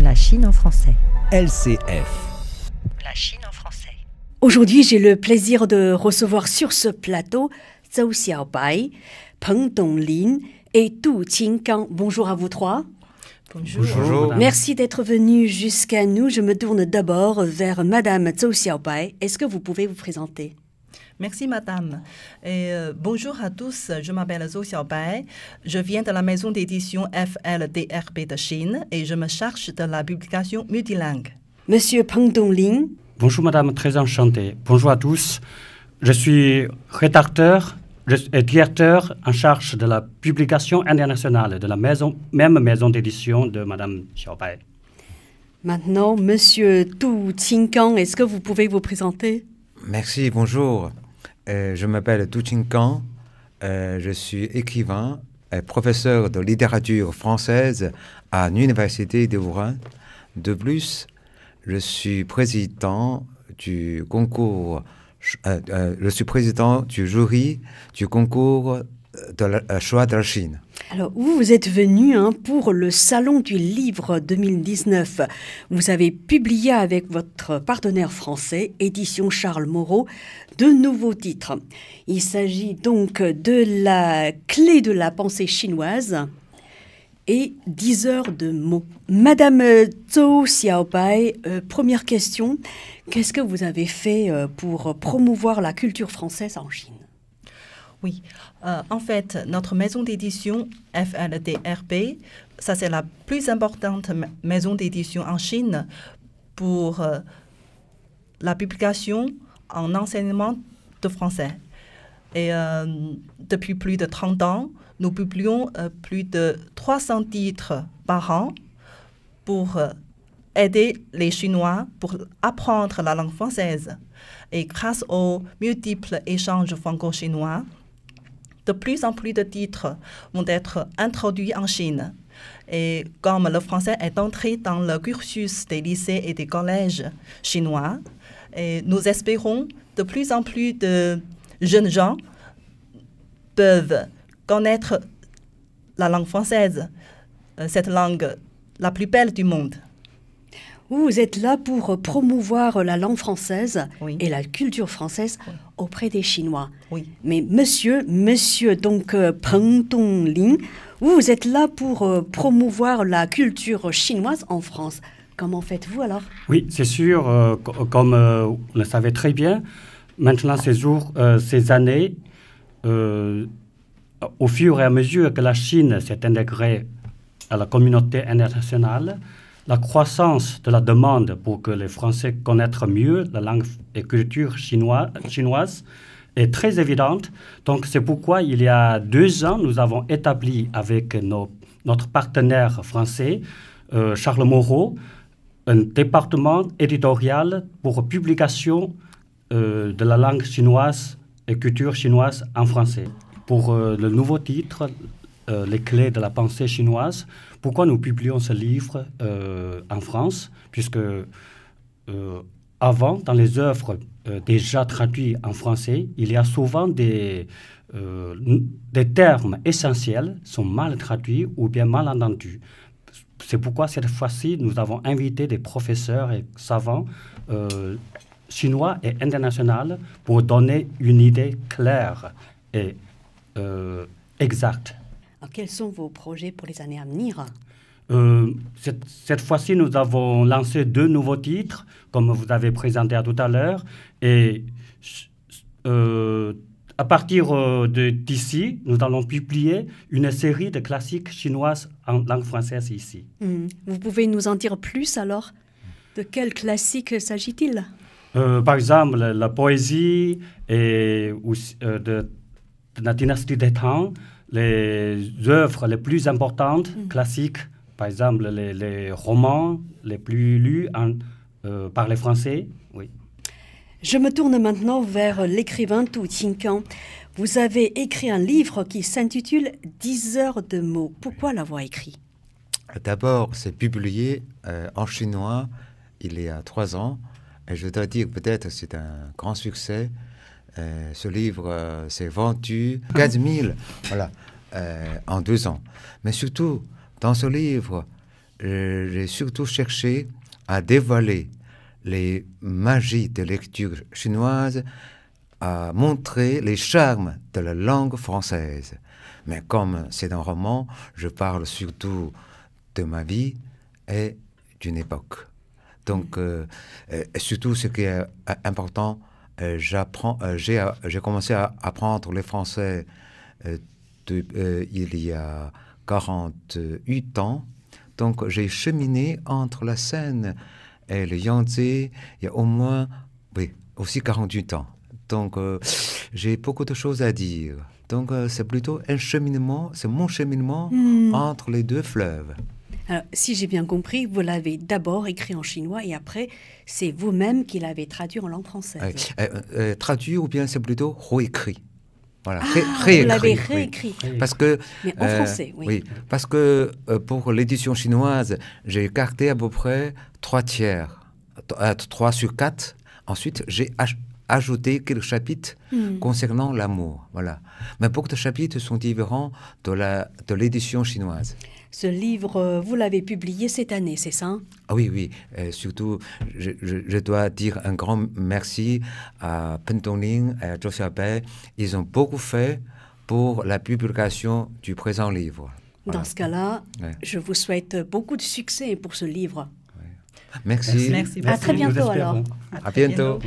La Chine en français. LCF. La Chine en français. Aujourd'hui, j'ai le plaisir de recevoir sur ce plateau Zhou Xiaobai, Peng Donglin et Tu Kang. Bonjour à vous trois. Bonjour. Merci d'être venu jusqu'à nous. Je me tourne d'abord vers Madame Zhou Xiaobai. Est-ce que vous pouvez vous présenter Merci, madame. Et, euh, bonjour à tous. Je m'appelle Zhou Xiaobai. Je viens de la maison d'édition FLDRP de Chine et je me charge de la publication multilingue. Monsieur Peng Dongling. Bonjour, madame. Très enchanté. Bonjour à tous. Je suis rédacteur et directeur en charge de la publication internationale de la maison, même maison d'édition de madame Xiaobai. Maintenant, monsieur Tu Kang, est-ce que vous pouvez vous présenter Merci, bonjour. Euh, je m'appelle Tuchinkan, euh, je suis écrivain et professeur de littérature française à l'Université de Wuhan. De plus, je suis président du concours, euh, je suis président du jury du concours de la, Chine. Euh, Alors, vous, êtes venu hein, pour le Salon du Livre 2019. Vous avez publié avec votre partenaire français, Édition Charles Moreau, de nouveaux titres. Il s'agit donc de la clé de la pensée chinoise et 10 heures de mots. Madame euh, Zhou Xiaopai, euh, première question. Qu'est-ce que vous avez fait pour promouvoir la culture française en Chine oui. Euh, en fait, notre maison d'édition FLDRB, ça c'est la plus importante maison d'édition en Chine pour euh, la publication en enseignement de français. Et euh, depuis plus de 30 ans, nous publions plus de 300 titres par an pour aider les Chinois pour apprendre la langue française. Et grâce aux multiples échanges franco-chinois, de plus en plus de titres vont être introduits en Chine. Et comme le français est entré dans le cursus des lycées et des collèges chinois, nous espérons de plus en plus de jeunes gens peuvent connaître la langue française, euh, cette langue la plus belle du monde. Vous, êtes là pour promouvoir la langue française et la culture française auprès des Chinois. Mais monsieur, monsieur, donc euh, Peng Tong vous, vous êtes là pour euh, promouvoir la culture chinoise en France. Comment faites-vous alors Oui, c'est sûr, euh, comme on le savait très bien, maintenant ces jours, ces années, au fur et à mesure que la Chine s'est intégrée à la communauté internationale, la croissance de la demande pour que les Français connaissent mieux la langue et culture chinoise, est très évidente. Donc c'est pourquoi il y a deux ans, nous avons établi avec nos, notre partenaire français, euh, Charles Moreau, un département éditorial pour publication euh, de la langue chinoise et culture chinoise en français. Pour euh, le nouveau titre, euh, les clés de la pensée chinoise. Pourquoi nous publions ce livre euh, en France Puisque euh, avant, dans les œuvres déjà traduites en français, il y a souvent des, des termes essentiels sont mal traduits ou bien mal entendus. C'est pourquoi cette fois-ci, nous avons invité des professeurs et savants chinois et internationaux pour donner une idée claire et exacte quels sont vos projets pour les années à venir euh, cette, cette fois-ci, nous avons lancé deux nouveaux titres, comme vous avez présenté tout à l'heure. Et euh, à partir euh, d'ici, nous allons publier une série de classiques chinoises en langue française ici. Hmm. Vous pouvez nous en dire plus alors De quels classiques s'agit-il Par exemple, la, poésie et de, de, la dynastie des Tang les œuvres les plus importantes, mm. classiques, par exemple les, romans les plus lus euh, par les Français. Oui. Je me tourne maintenant vers l'écrivain Tu Qingkan. Vous avez écrit un livre qui s'intitule 10 heures de mots. Pourquoi l'avoir écrit D'abord, c'est publié euh, en chinois il y a trois ans. Et je dois dire, peut-être c'est un grand succès. Euh, ce livre euh, s'est vendu 15 000 voilà, euh, en deux ans. Mais surtout, dans ce livre, j'ai surtout cherché à dévoiler les magies de lecture chinoise, à montrer les charmes de la langue française. Mais comme c'est un roman, je parle surtout de ma vie et d'une époque. Donc, surtout ce qui est important, euh, j'apprends, euh, euh, j'ai commencé à apprendre le français il y a 48 ans. Donc j'ai cheminé entre la Seine et le Yangtze il y a au moins, oui, aussi 48 ans. Donc j'ai beaucoup de choses à dire. Donc c'est plutôt un cheminement, c'est mon cheminement hmm. entre les deux fleuves. Alors, euh, si j'ai bien compris, vous l'avez d'abord écrit en chinois et après, c'est vous-même qui l'avez traduit en langue française. Euh, euh, traduit ou bien c'est plutôt réécrit. Voilà, ah, vous l'avez réécrit. Parce que, en français, oui. Parce que pour l'édition chinoise, j'ai écarté à peu près trois tiers, trois sur quatre. Ensuite, j'ai ajouté quelques chapitres hmm. concernant l'amour. Voilà. Mais beaucoup de chapitres sont différents de l'édition de chinoise. Ce livre, euh, vous l'avez publié cette année, c'est ça ah Oui, oui. Euh, surtout, je, dois dire un grand merci à pentoning et à Joshua Bay. Ils ont beaucoup fait pour la publication du présent livre. Dans ce cas-là, je vous souhaite beaucoup de succès pour ce livre. Merci. Merci. À très bientôt alors. À, bientôt.